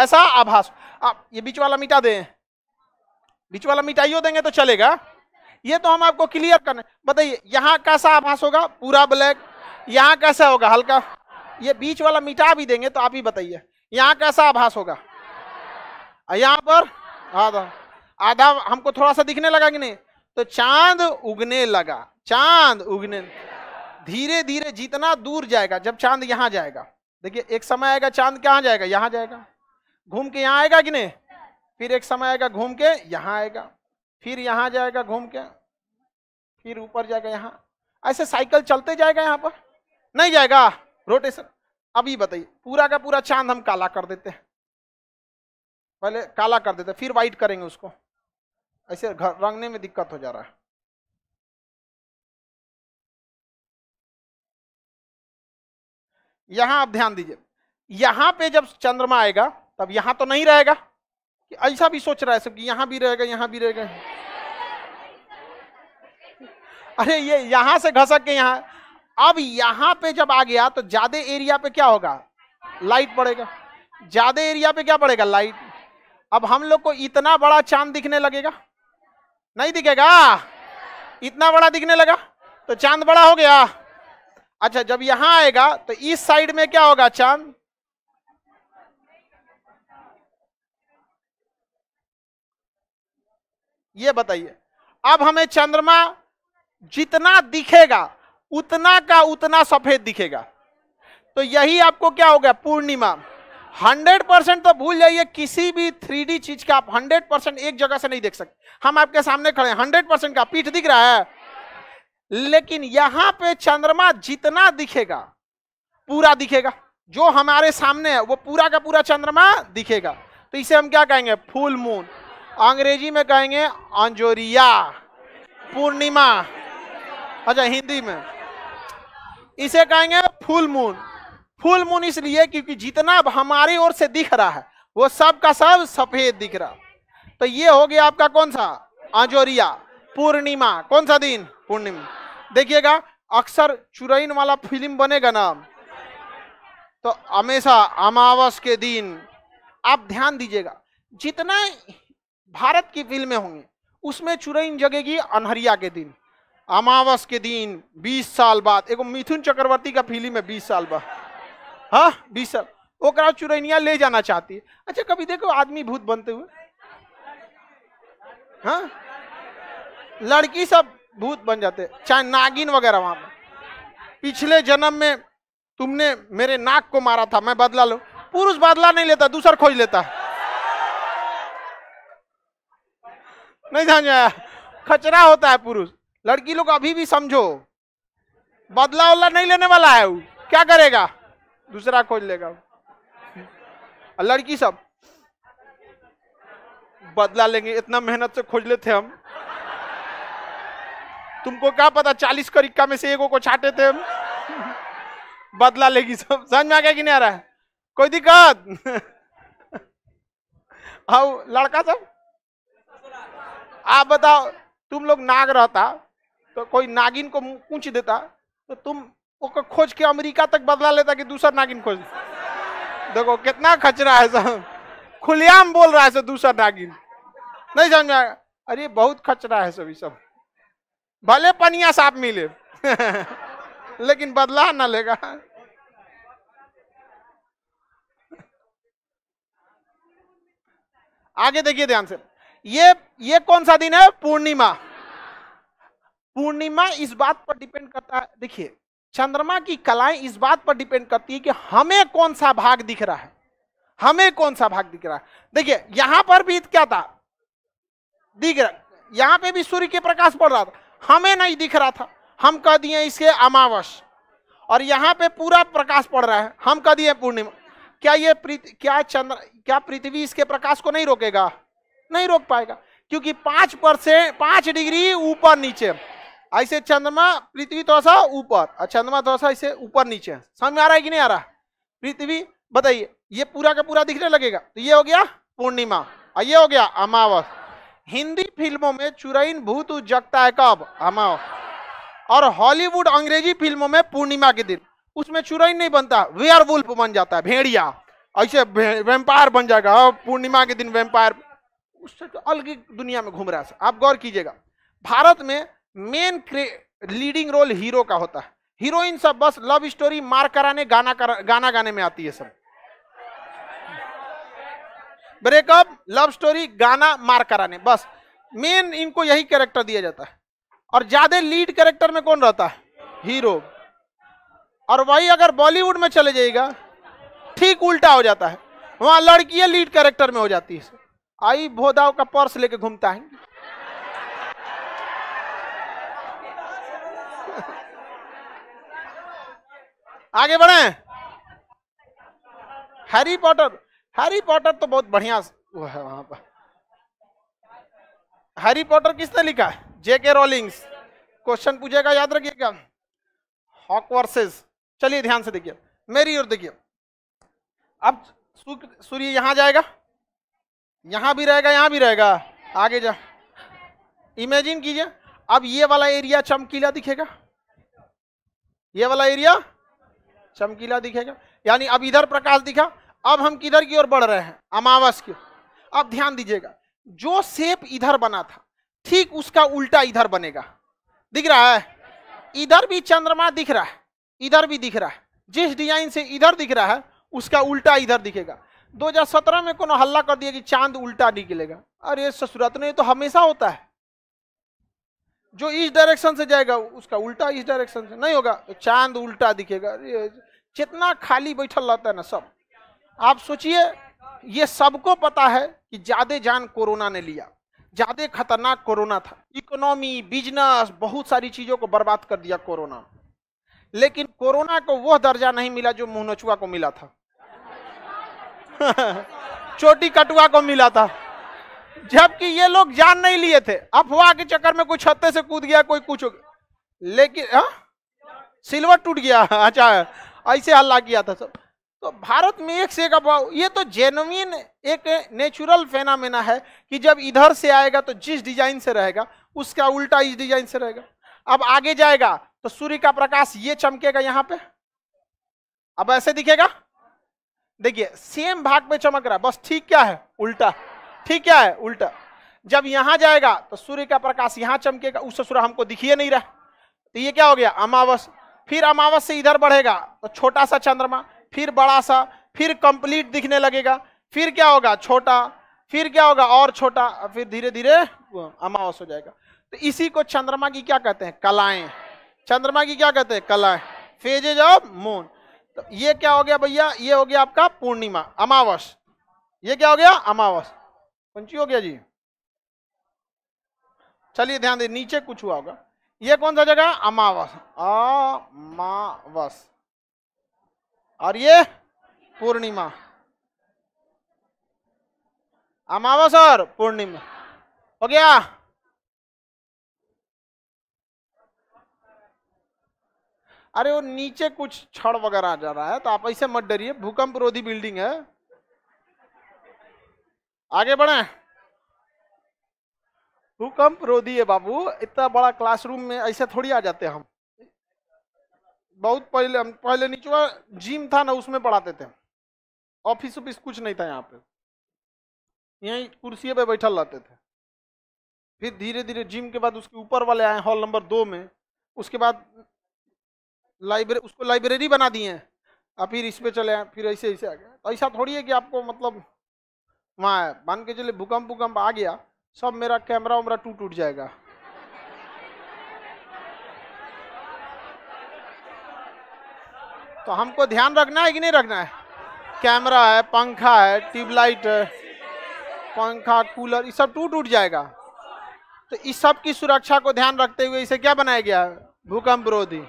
ऐसा आभास आप ये बीच वाला मिटा दें बीच वाला मिटाइयो देंगे तो चलेगा ये तो हम आपको क्लियर करना बताइए यहाँ कैसा आभास होगा पूरा ब्लैक यहाँ कैसा होगा हल्का ये बीच वाला मिटा भी देंगे तो आप ही बताइए यहाँ कैसा आभास होगा यहाँ पर आधा हाँ तो, आधा हमको थोड़ा सा दिखने लगा कि नहीं तो चांद उगने लगा चांद उगने धीरे धीरे जितना दूर जाएगा जब चांद यहाँ जाएगा देखिए एक समय आएगा चांद कहाँ जाएगा यहाँ जाएगा घूम के यहाँ आएगा कि नहीं फिर एक समय आएगा घूम के यहाँ आएगा फिर यहाँ जाएगा घूम के फिर ऊपर जाएगा यहाँ ऐसे साइकिल चलते जाएगा यहाँ पर नहीं जाएगा रोटेशन अभी बताइए पूरा का पूरा चांद हम काला कर देते हैं पहले काला कर देते फिर वाइट करेंगे उसको ऐसे घर रंगने में दिक्कत हो जा रहा है यहां आप ध्यान दीजिए यहां पे जब चंद्रमा आएगा तब यहां तो नहीं रहेगा ऐसा भी सोच रहा है सब कि यहां भी रहेगा यहां भी रहेगा अरे ये यहां से घसक के यहां अब यहां पे जब आ गया तो ज्यादा एरिया पे क्या होगा लाइट पड़ेगा ज्यादा एरिया पे क्या पड़ेगा लाइट अब हम लोग को इतना बड़ा चांद दिखने लगेगा नहीं दिखेगा इतना बड़ा दिखने लगा तो चांद बड़ा हो गया अच्छा जब यहां आएगा तो इस साइड में क्या होगा चांद ये बताइए अब हमें चंद्रमा जितना दिखेगा उतना का उतना सफेद दिखेगा तो यही आपको क्या हो गया पूर्णिमा 100 परसेंट तो भूल जाइए किसी भी थ्री चीज का आप 100 परसेंट एक जगह से नहीं देख सकते हम आपके सामने खड़े हैं 100 परसेंट का पीठ दिख रहा है लेकिन यहां पे चंद्रमा जितना दिखेगा पूरा दिखेगा जो हमारे सामने है वो पूरा का पूरा चंद्रमा दिखेगा तो इसे हम क्या कहेंगे फुल मून अंग्रेजी में कहेंगे अंजोरिया पूर्णिमा अच्छा हिंदी में इसे कहेंगे फुल मून फुल मून इसलिए क्योंकि जितना हमारी ओर से दिख रहा है वो सब का सब सफेद दिख रहा तो ये हो गया आपका कौन सा अंजोरिया पूर्णिमा कौन सा दिन पूर्णिमा देखिएगा अक्सर चुरैन वाला फिल्म बनेगा ना तो हमेशा अमावस के दिन आप ध्यान दीजिएगा जितना भारत की फिल्में होंगी उसमें चुरैन जगेगी अनहरिया के दिन अमावस के दिन 20 साल बाद एगो मिथुन चक्रवर्ती का फिल्म है 20 साल बाद हाँ बीस साल ओकरा चुरैनिया ले जाना चाहती है अच्छा कभी देखो आदमी भूत बनते हुए हाँ लड़की सब भूत बन जाते चाहे नागिन वगैरह वहां पर पिछले जन्म में तुमने मेरे नाक को मारा था मैं बदला लू पुरुष बदला नहीं लेता दूसर खोज लेता है नहीं समझ आया खचरा होता है पुरुष लड़की लोग अभी भी समझो बदला उदला नहीं लेने वाला है वो क्या करेगा दूसरा खोज लेगा लड़की सब बदला लेंगे इतना मेहनत से खोज लेते हम तुमको क्या पता चालीस करिक्का में से एको को छाटे थे हम बदला लेगी सब समझ में आ गया कि नहीं आ रहा है कोई दिक्कत हाउ लड़का सब आप बताओ तुम लोग नाग रहता तो कोई नागिन को पूछ देता तो तुम उसको खोज के अमेरिका तक बदला लेता कि दूसरा नागिन खोज देखो कितना खचरा है सब खुलेआम बोल रहा है सर दूसरा नागिन नहीं समझ में अरे बहुत खचरा है सभी सब भले पनिया साफ मिले लेकिन बदला ना लेगा आगे देखिए ध्यान से ये ये कौन सा दिन है पूर्णिमा पूर्णिमा इस बात पर डिपेंड करता है देखिए चंद्रमा की कलाएं इस बात पर डिपेंड करती है कि हमें कौन सा भाग दिख रहा है हमें कौन सा भाग दिख रहा है देखिए यहां पर भी क्या था दिख रहा यहां पे भी सूर्य के प्रकाश पड़ रहा था हमें नहीं दिख रहा था हम कह दिए इसके अमावस और यहां पे पूरा प्रकाश पड़ रहा है हम कह दिए पूर्णिमा क्या ये क्या चंद्र क्या पृथ्वी इसके प्रकाश को नहीं रोकेगा नहीं रोक पाएगा क्योंकि पांच परसेंट पांच डिग्री ऊपर नीचे ऐसे चंद्रमा पृथ्वी तो सा ऊपर और चंद्रमा तो ऐसे ऊपर नीचे समझ में आ रहा है कि नहीं आ रहा पृथ्वी बताइए ये पूरा का पूरा दिखने लगेगा तो ये हो गया पूर्णिमा और ये हो गया अमावस हिंदी फिल्मों में चुराइन भूत जगता है कब अमावस और हॉलीवुड अंग्रेजी फिल्मों में पूर्णिमा के दिन उसमें चुराइन नहीं बनता वेयर बन जाता है भेड़िया ऐसे वेम्पायर बन जाएगा पूर्णिमा के दिन वेम्पायर उससे तो अलग ही दुनिया में घूम रहा है आप गौर कीजिएगा भारत में मेन लीडिंग रोल हीरो का होता है हीरोइन सब बस लव स्टोरी मार कराने गाना कर, गाना गाने में आती है सब ब्रेकअप लव स्टोरी गाना मार कराने बस मेन इनको यही कैरेक्टर दिया जाता है और ज्यादा लीड कैरेक्टर में कौन रहता है हीरो और वही अगर बॉलीवुड में चले जाएगा ठीक उल्टा हो जाता है वहां लड़कियां लीड कैरेक्टर में हो जाती है आई भोदाव का पर्स लेके घूमता है आगे बढ़े हैरी पॉटर हैरी पॉटर तो बहुत बढ़िया वो है वहां पर हैरी पॉटर किसने लिखा है जेके रोलिंग्स क्वेश्चन पूछेगा याद रखिएगा हॉक वर्सेस चलिए ध्यान से देखिए मेरी ओर देखिए अब सूर्य यहां जाएगा यहाँ भी रहेगा यहाँ भी रहेगा आगे जा इमेजिन कीजिए अब ये वाला एरिया चमकीला दिखेगा ये वाला एरिया चमकीला दिखेगा यानी अब इधर प्रकाश दिखा अब हम किधर की ओर बढ़ रहे हैं अमावस की अब ध्यान दीजिएगा जो सेप इधर बना था ठीक उसका उल्टा इधर बनेगा दिख रहा है इधर भी चंद्रमा दिख रहा है इधर भी दिख रहा है जिस डिजाइन से इधर दिख रहा है उसका उल्टा इधर दिखेगा 2017 में कोनो हल्ला कर दिया कि चांद उल्टा निकलेगा अरे ससुरात नहीं तो हमेशा होता है जो इस डायरेक्शन से जाएगा उसका उल्टा इस डायरेक्शन से नहीं होगा तो चांद उल्टा दिखेगा जितना खाली बैठल रहता है ना सब आप सोचिए ये सबको पता है कि ज्यादा जान कोरोना ने लिया ज्यादा खतरनाक कोरोना था इकोनॉमी बिजनेस बहुत सारी चीजों को बर्बाद कर दिया कोरोना लेकिन कोरोना को वह दर्जा नहीं मिला जो मुहनचुआ को मिला था चोटी कटुआ को मिला था जबकि ये लोग जान नहीं लिए थे अफवाह के चक्कर में कुछ छत्ते से कूद गया कोई कुछ हो गया लेकिन हा? सिल्वर टूट गया अच्छा ऐसे हल्ला किया था सब तो भारत में एक से एक अफवाह ये तो जेनुइन एक नेचुरल फेनामेना है कि जब इधर से आएगा तो जिस डिजाइन से रहेगा उसका उल्टा इस डिजाइन से रहेगा अब आगे जाएगा तो सूर्य का प्रकाश ये चमकेगा यहाँ पे अब ऐसे दिखेगा देखिए सेम भाग में चमक रहा है बस ठीक क्या है उल्टा ठीक क्या है उल्टा जब यहां जाएगा तो सूर्य का प्रकाश यहां चमकेगा उस ससुर हमको दिखिए नहीं रहा तो ये क्या हो गया अमावस फिर अमावस से इधर बढ़ेगा तो छोटा सा चंद्रमा फिर बड़ा सा फिर कंप्लीट दिखने लगेगा फिर क्या होगा छोटा फिर क्या होगा और छोटा फिर धीरे धीरे अमावस हो जाएगा तो इसी को चंद्रमा की क्या कहते हैं कलाएं चंद्रमा की क्या कहते हैं कलाएं फेजेज ऑफ मून तो ये क्या हो गया भैया ये हो गया आपका पूर्णिमा अमावस ये क्या हो गया अमावस पंची हो गया जी चलिए ध्यान दे नीचे कुछ हुआ होगा ये कौन सा जगह अमावस अमावस और ये पूर्णिमा अमावस और पूर्णिमा हो गया अरे वो नीचे कुछ छड़ वगैरह आ जा रहा है तो आप ऐसे मत डरिए भूकंप रोधी बिल्डिंग है आगे बढ़े भूकंप रोधी है बाबू इतना बड़ा क्लासरूम में ऐसे थोड़ी आ जाते हम बहुत पहले हम पहले निचवा जिम था ना उसमें पढ़ाते थे ऑफिस उफिस कुछ नहीं था यहाँ पे यही कुर्सी पे बैठा रहते थे फिर धीरे धीरे जिम के बाद उसके ऊपर वाले आए हॉल नंबर दो में उसके बाद लाइब्रेरी उसको लाइब्रेरी बना दिए हैं अब फिर इस पर चले आए फिर ऐसे ऐसे आ गए तो ऐसा थोड़ी है कि आपको मतलब वहाँ मान के चले भूकंप भूकंप आ गया सब मेरा कैमरा वमरा टूट टूट जाएगा तो हमको ध्यान रखना है कि नहीं रखना है कैमरा है पंखा है ट्यूबलाइट है पंखा कूलर ये सब टूट टूट जाएगा तो इस सब की सुरक्षा को ध्यान रखते हुए इसे क्या बनाया गया है भूकंप विरोधी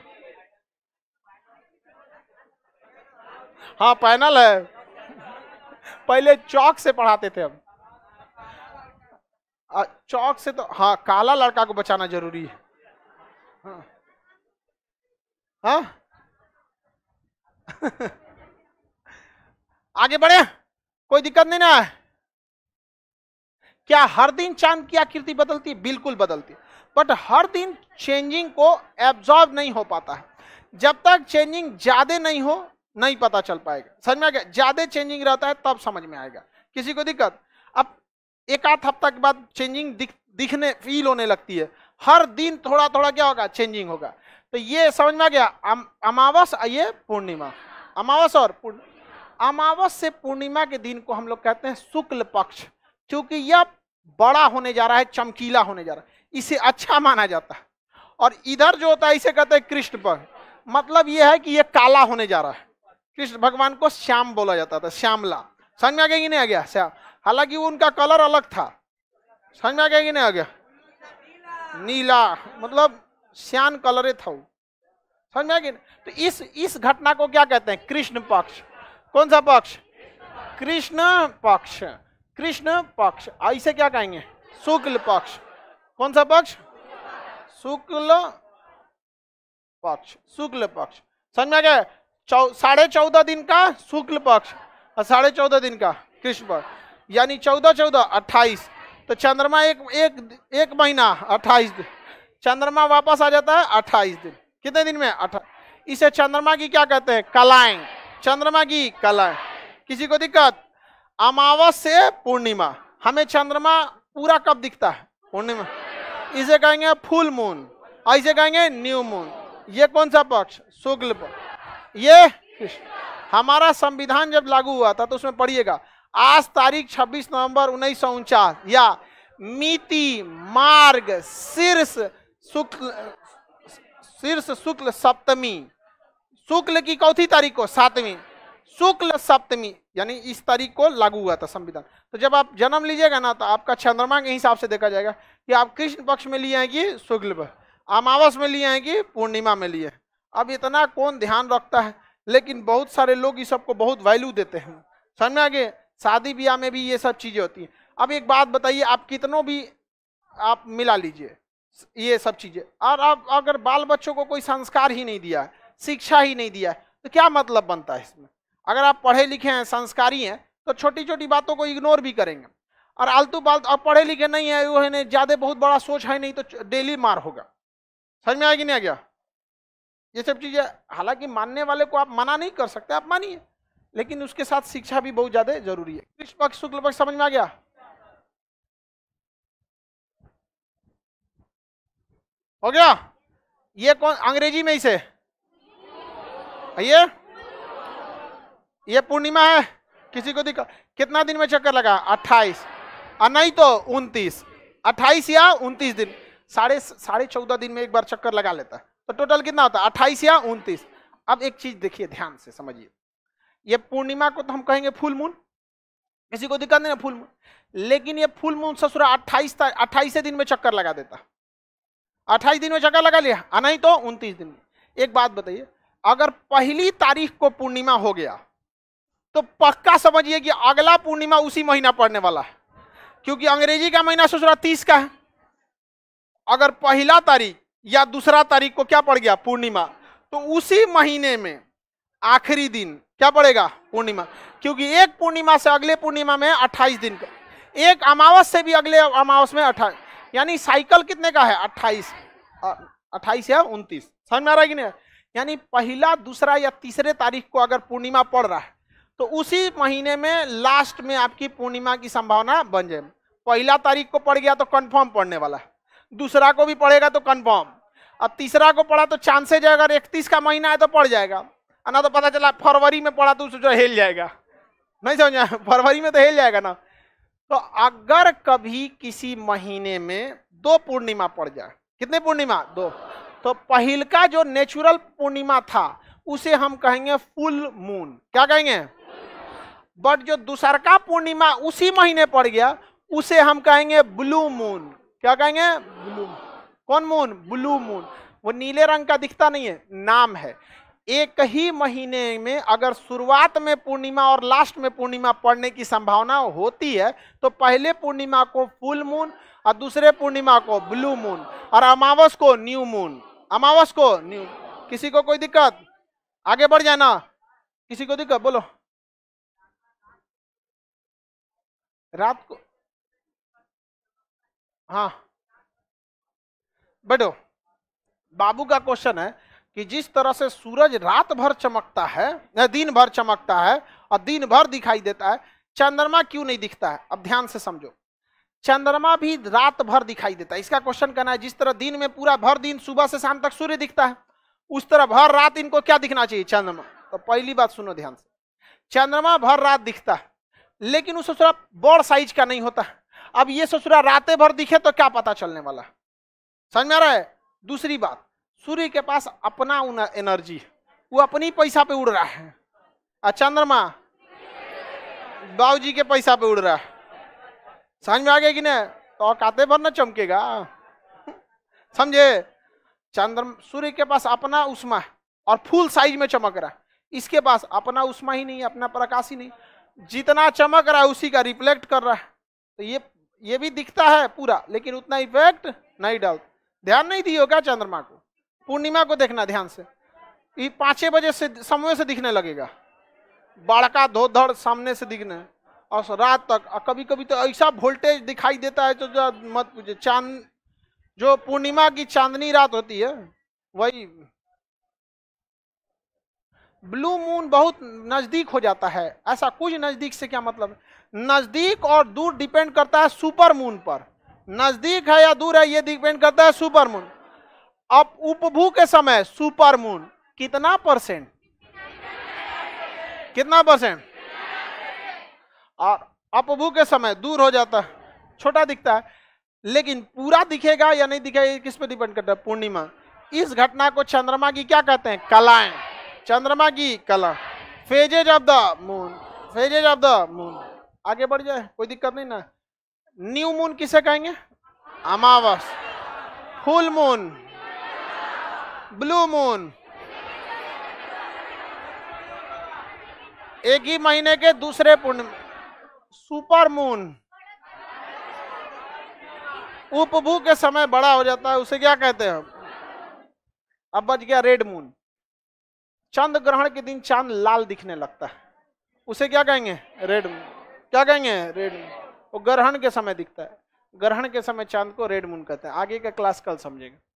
हाँ पैनल है पहले चौक से पढ़ाते थे हम चौक से तो हाँ काला लड़का को बचाना जरूरी है हाँ, हाँ? आगे बढ़े कोई दिक्कत नहीं ना क्या हर दिन चांद की आकृति बदलती बिल्कुल बदलती बट हर दिन चेंजिंग को एब्जॉर्ब नहीं हो पाता है जब तक चेंजिंग ज्यादा नहीं हो नहीं पता चल पाएगा समझ में आ गया ज्यादा चेंजिंग रहता है तब समझ में आएगा किसी को दिक्कत अब एक आध हफ्ता के बाद चेंजिंग दिख, दिखने फील होने लगती है हर दिन थोड़ा थोड़ा क्या होगा चेंजिंग होगा तो ये समझ में आ गया अम, अमावस ये पूर्णिमा अमावस और पूर्णिमा अमावस से पूर्णिमा के दिन को हम लोग कहते हैं शुक्ल पक्ष क्योंकि यह बड़ा होने जा रहा है चमकीला होने जा रहा है इसे अच्छा माना जाता है और इधर जो होता है इसे कहते हैं कृष्ण पक्ष मतलब यह है कि यह काला होने जा रहा है कृष्ण भगवान को श्याम बोला जाता था श्यामला समझ में आ गया कि नहीं आ गया श्याम हालांकि उनका कलर अलग था समझ में आ गया कि नहीं आ गया नीला मतलब श्यान कलर था समझ में आ गया तो इस इस घटना को क्या कहते हैं कृष्ण पक्ष कौन सा पक्ष कृष्ण पक्ष कृष्ण पक्ष ऐसे क्या कहेंगे शुक्ल पक्ष कौन सा पक्ष शुक्ल पक्ष शुक्ल पक्ष समझ में आ गया चौ साढ़े चौदह दिन का शुक्ल पक्ष और साढ़े चौदह दिन का कृष्ण पक्ष यानी चौदह चौदह अट्ठाईस तो चंद्रमा एक एक एक महीना अट्ठाईस दिन चंद्रमा वापस आ जाता है अट्ठाईस दिन कितने दिन में अट्ठाईस इसे चंद्रमा की क्या कहते हैं कलाएं चंद्रमा की कलाएं किसी को दिक्कत अमावस से पूर्णिमा हमें चंद्रमा पूरा कब दिखता है पूर्णिमा इसे कहेंगे फुल मून और इसे कहेंगे न्यू मून ये कौन सा पक्ष शुक्ल पक्ष ये हमारा संविधान जब लागू हुआ था तो उसमें पढ़िएगा आज तारीख 26 नवंबर उन्नीस सौ उनचास या मीति मार्ग शीर्ष शुक्ल शीर्ष शुक्ल सप्तमी शुक्ल की चौथी तारीख को सातवीं शुक्ल सप्तमी यानी इस तारीख को लागू हुआ था संविधान तो जब आप जन्म लीजिएगा ना तो आपका चंद्रमा के हिसाब से देखा जाएगा कि आप कृष्ण पक्ष में लिए हैं कि शुक्ल अमावस में लिए हैं कि पूर्णिमा में लिए हैं अब इतना कौन ध्यान रखता है लेकिन बहुत सारे लोग इस सबको बहुत वैल्यू देते हैं समझ में आगे शादी ब्याह में भी ये सब चीज़ें होती हैं अब एक बात बताइए आप कितनों भी आप मिला लीजिए ये सब चीज़ें और अब अगर बाल बच्चों को कोई संस्कार ही नहीं दिया है शिक्षा ही नहीं दिया है तो क्या मतलब बनता है इसमें अगर आप पढ़े लिखे हैं संस्कारी हैं तो छोटी छोटी बातों को इग्नोर भी करेंगे और आलतू पालतू अब पढ़े लिखे नहीं है वो है ज़्यादा बहुत बड़ा सोच है नहीं तो डेली मार होगा समझ में आएगी नहीं आ गया ये सब चीज़ें हालांकि मानने वाले को आप मना नहीं कर सकते आप मानिए लेकिन उसके साथ शिक्षा भी बहुत ज़्यादा जरूरी है कृष्ण पक्ष शुक्ल पक्ष समझ में आ गया हो गया ये कौन अंग्रेजी में इसे ये ये पूर्णिमा है किसी को दिखा कितना दिन में चक्कर लगा अट्ठाईस और नहीं तो उनतीस अट्ठाईस या उनतीस दिन साढ़े साढ़े चौदह दिन में एक बार चक्कर लगा लेता है तो टोटल कितना होता है अट्ठाईस या उनतीस अब एक चीज देखिए ध्यान से समझिए ये पूर्णिमा को तो हम कहेंगे फुल मून किसी को दिक्कत नहीं है फुल मून लेकिन ये फुल मून ससुरा अट्ठाईस अट्ठाईस दिन में चक्कर लगा देता अट्ठाईस दिन में चक्कर लगा लिया आ नहीं तो उनतीस दिन में एक बात बताइए अगर पहली तारीख को पूर्णिमा हो गया तो पक्का समझिए कि अगला पूर्णिमा उसी महीना पड़ने वाला है क्योंकि अंग्रेजी का महीना ससुरा तीस का है अगर पहला तारीख या दूसरा तारीख को क्या पड़ गया पूर्णिमा तो उसी महीने में आखिरी दिन क्या पड़ेगा पूर्णिमा क्योंकि एक पूर्णिमा से अगले पूर्णिमा में अट्ठाईस दिन का एक अमावस से भी अगले अमावस में अट्ठाईस यानी साइकिल कितने का है अट्ठाईस अट्ठाईस या उनतीस समझ में आ रहा है कि नहीं यानी पहला दूसरा या तीसरे तारीख को अगर पूर्णिमा पड़ रहा है तो उसी महीने में लास्ट में आपकी पूर्णिमा की संभावना बन जाए पहला तारीख को पड़ गया तो कन्फर्म पड़ने वाला है दूसरा को भी पढ़ेगा तो कन्फर्म और तीसरा को पढ़ा तो चांसेज है अगर इकतीस का महीना है तो पढ़ जाएगा ना तो पता चला फरवरी में पढ़ा तो उसको हेल जाएगा नहीं समझा फरवरी में तो हेल जाएगा ना तो अगर कभी किसी महीने में दो पूर्णिमा पड़ जाए कितने पूर्णिमा दो तो पहल का जो नेचुरल पूर्णिमा था उसे हम कहेंगे फुल मून क्या कहेंगे बट जो दूसर का पूर्णिमा उसी महीने पड़ गया उसे हम कहेंगे ब्लू मून क्या कहेंगे ब्लू कौन मून ब्लू मून वो नीले रंग का दिखता नहीं है नाम है एक ही महीने में अगर शुरुआत में पूर्णिमा और लास्ट में पूर्णिमा पड़ने की संभावना होती है तो पहले पूर्णिमा को फुल मून और दूसरे पूर्णिमा को ब्लू मून और अमावस को न्यू मून अमावस को न्यू किसी को कोई दिक्कत आगे बढ़ जाना किसी को दिक्कत बोलो रात को हाँ बैठो बाबू का क्वेश्चन है कि जिस तरह से सूरज रात भर चमकता है दिन भर चमकता है और दिन भर दिखाई देता है चंद्रमा क्यों नहीं दिखता है अब ध्यान से समझो चंद्रमा भी रात भर दिखाई देता है इसका क्वेश्चन करना है जिस तरह दिन में पूरा भर दिन सुबह से शाम तक सूर्य दिखता है उस तरह भर रात इनको क्या दिखना चाहिए चंद्रमा तो पहली बात सुनो ध्यान से चंद्रमा भर रात दिखता है लेकिन उससे थोड़ा बड़ साइज का नहीं होता है अब ये ससुरा रातें भर दिखे तो क्या पता चलने वाला समझ में आ रहा है दूसरी बात सूर्य के पास अपना एनर्जी वो अपनी पैसा पे उड़ रहा है और चंद्रमा जी के पैसा पे उड़ रहा है समझ में आ गया कि नहीं तो काते भर ना चमकेगा समझे चंद्र सूर्य के पास अपना उष्मा है और फुल साइज में चमक रहा है इसके पास अपना उष्मा ही नहीं अपना प्रकाश ही नहीं जितना चमक रहा है उसी का रिफ्लेक्ट कर रहा है तो ये ये भी दिखता है पूरा लेकिन उतना इफेक्ट नहीं डाल ध्यान नहीं दिए होगा चंद्रमा को पूर्णिमा को देखना ध्यान से ये पाँचे बजे से समय से दिखने लगेगा बड़का धोधड़ सामने से दिखने और रात तक और कभी कभी तो ऐसा वोल्टेज दिखाई देता है तो मत पूछे चांद जो पूर्णिमा की चांदनी रात होती है वही ब्लू मून बहुत नज़दीक हो जाता है ऐसा कुछ नज़दीक से क्या मतलब नज़दीक और दूर डिपेंड करता है सुपर मून पर नज़दीक है या दूर है ये डिपेंड करता है सुपर मून अब उपभू के समय सुपर मून कितना परसेंट कितना परसेंट और अपभू के समय दूर हो जाता है छोटा दिखता है लेकिन पूरा दिखेगा या नहीं दिखेगा किस पे डिपेंड करता है पूर्णिमा इस घटना को चंद्रमा की क्या कहते हैं कलाएं चंद्रमा की कला phases of the moon phases of the moon आगे बढ़ जाए कोई दिक्कत नहीं ना न्यू मून किसे कहेंगे अमावस फुल मून ब्लू मून एक ही महीने के दूसरे पूर्ण सुपर मून उपभू के समय बड़ा हो जाता है उसे क्या कहते हैं अब बच गया रेड मून चंद ग्रहण के दिन चांद लाल दिखने लगता है उसे क्या कहेंगे रेड मून क्या कहेंगे रेड मून वो ग्रहण के समय दिखता है ग्रहण के समय चांद को रेड मून कहते हैं आगे का क्लास कल समझेगा